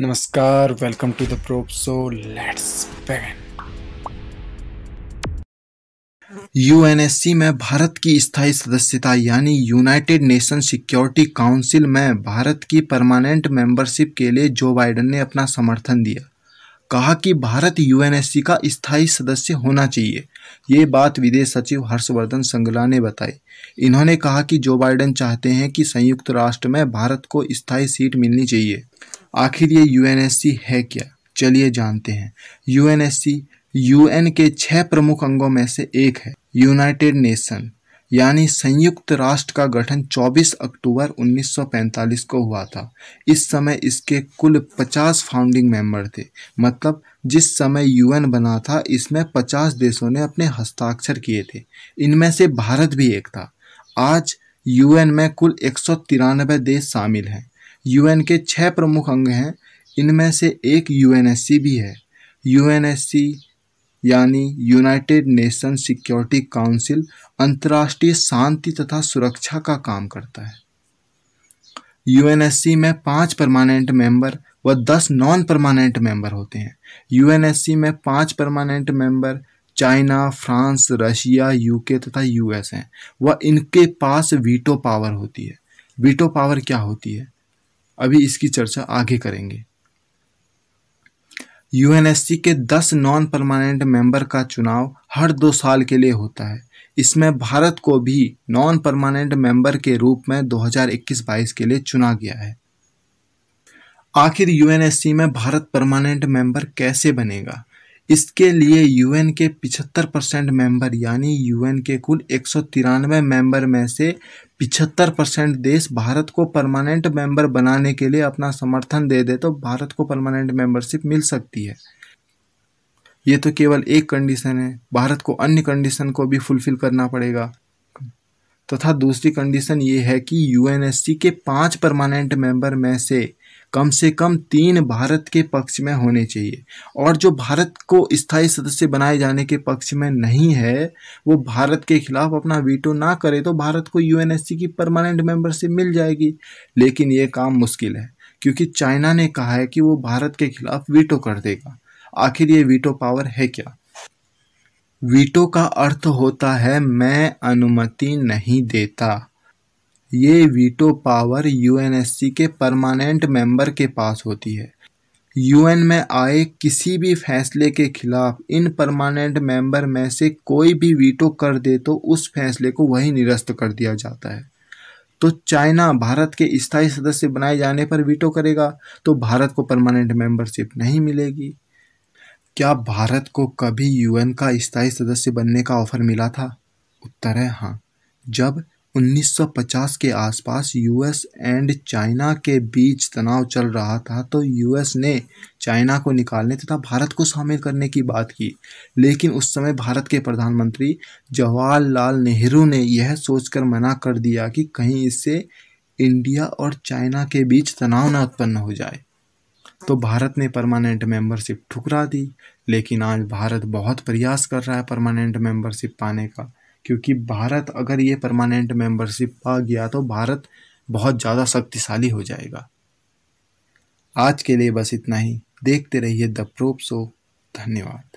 नमस्कार welcome to the prop so let's UNSC में भारत की स्थायी सदस्यता यानी यूनाइटेड नेशन सिक्योरिटी काउंसिल में भारत की परमानेंट मेंबरशिप के लिए जो बाइडन ने अपना समर्थन दिया कहा कि भारत यूएनएससी का स्थायी सदस्य होना चाहिए ये बात विदेश सचिव हर्षवर्धन संगला ने बताई इन्होंने कहा कि जो बाइडन चाहते हैं कि संयुक्त राष्ट्र में भारत को स्थायी सीट मिलनी चाहिए आखिर ये यूएनएससी है क्या चलिए जानते हैं यूएनएससी यूएन के छह प्रमुख अंगों में से एक है यूनाइटेड नेशन यानी संयुक्त राष्ट्र का गठन 24 अक्टूबर 1945 को हुआ था इस समय इसके कुल 50 फाउंडिंग मेंबर थे मतलब जिस समय यूएन बना था इसमें 50 देशों ने अपने हस्ताक्षर किए थे इनमें से भारत भी एक था आज यूएन में कुल एक देश शामिल हैं यूएन के छः प्रमुख अंग हैं इनमें से एक यूएनएससी भी है यूएनएससी यानी यूनाइटेड नेशन सिक्योरिटी काउंसिल अंतर्राष्ट्रीय शांति तथा सुरक्षा का काम करता है यूएनएससी में पांच परमानेंट मेंबर व दस नॉन परमानेंट मेंबर होते हैं यूएनएससी में पांच permanent member China France Russia UK तथा यूएस हैं व इनके पास वीटो पावर होती है वीटो पावर क्या होती है अभी इसकी चर्चा आगे करेंगे यूएनएससी के 10 नॉन परमानेंट मेंबर का चुनाव हर दो साल के लिए होता है इसमें भारत को भी नॉन परमानेंट मेंबर के रूप में 2021-22 के लिए चुना गया है आखिर यूएनएससी में भारत परमानेंट मेंबर कैसे बनेगा इसके लिए यूएन के 75 परसेंट मेंबर यानी यूएन के कुल एक मेंबर में से 75 परसेंट देश भारत को परमानेंट मेंबर बनाने के लिए अपना समर्थन दे दे तो भारत को परमानेंट मेंबरशिप मिल सकती है ये तो केवल एक कंडीशन है भारत को अन्य कंडीशन को भी फुलफिल करना पड़ेगा तथा तो दूसरी कंडीशन ये है कि यूएनएससी के पांच परमानेंट मेंबर में से कम से कम तीन भारत के पक्ष में होने चाहिए और जो भारत को स्थायी सदस्य बनाए जाने के पक्ष में नहीं है वो भारत के खिलाफ अपना वीटो ना करे तो भारत को यू की परमानेंट मेंबरशिप मिल जाएगी लेकिन ये काम मुश्किल है क्योंकि चाइना ने कहा है कि वो भारत के खिलाफ वीटो कर देगा आखिर ये वीटो पावर है क्या वीटो का अर्थ होता है मैं अनुमति नहीं देता ये वीटो पावर यूएनएससी के परमानेंट मेंबर के पास होती है यूएन में आए किसी भी फैसले के खिलाफ इन परमानेंट मेंबर में से कोई भी वीटो कर दे तो उस फैसले को वही निरस्त कर दिया जाता है तो चाइना भारत के स्थायी सदस्य बनाए जाने पर वीटो करेगा तो भारत को परमानेंट मेंबरशिप नहीं मिलेगी क्या भारत को कभी यूएन का स्थायी सदस्य बनने का ऑफर मिला था उत्तर है हाँ जब 1950 के आसपास यूएस एंड चाइना के बीच तनाव चल रहा था तो यूएस ने चाइना को निकालने तथा भारत को शामिल करने की बात की लेकिन उस समय भारत के प्रधानमंत्री जवाहरलाल नेहरू ने यह सोचकर मना कर दिया कि कहीं इससे इंडिया और चाइना के बीच तनाव न उत्पन्न हो जाए तो भारत ने परमानेंट मेंबरशिप ठुकरा दी लेकिन आज भारत बहुत प्रयास कर रहा है परमानेंट मेंबरशिप पाने का क्योंकि भारत अगर ये परमानेंट मेंबरशिप पा गया तो भारत बहुत ज़्यादा शक्तिशाली हो जाएगा आज के लिए बस इतना ही देखते रहिए द प्रोप शो धन्यवाद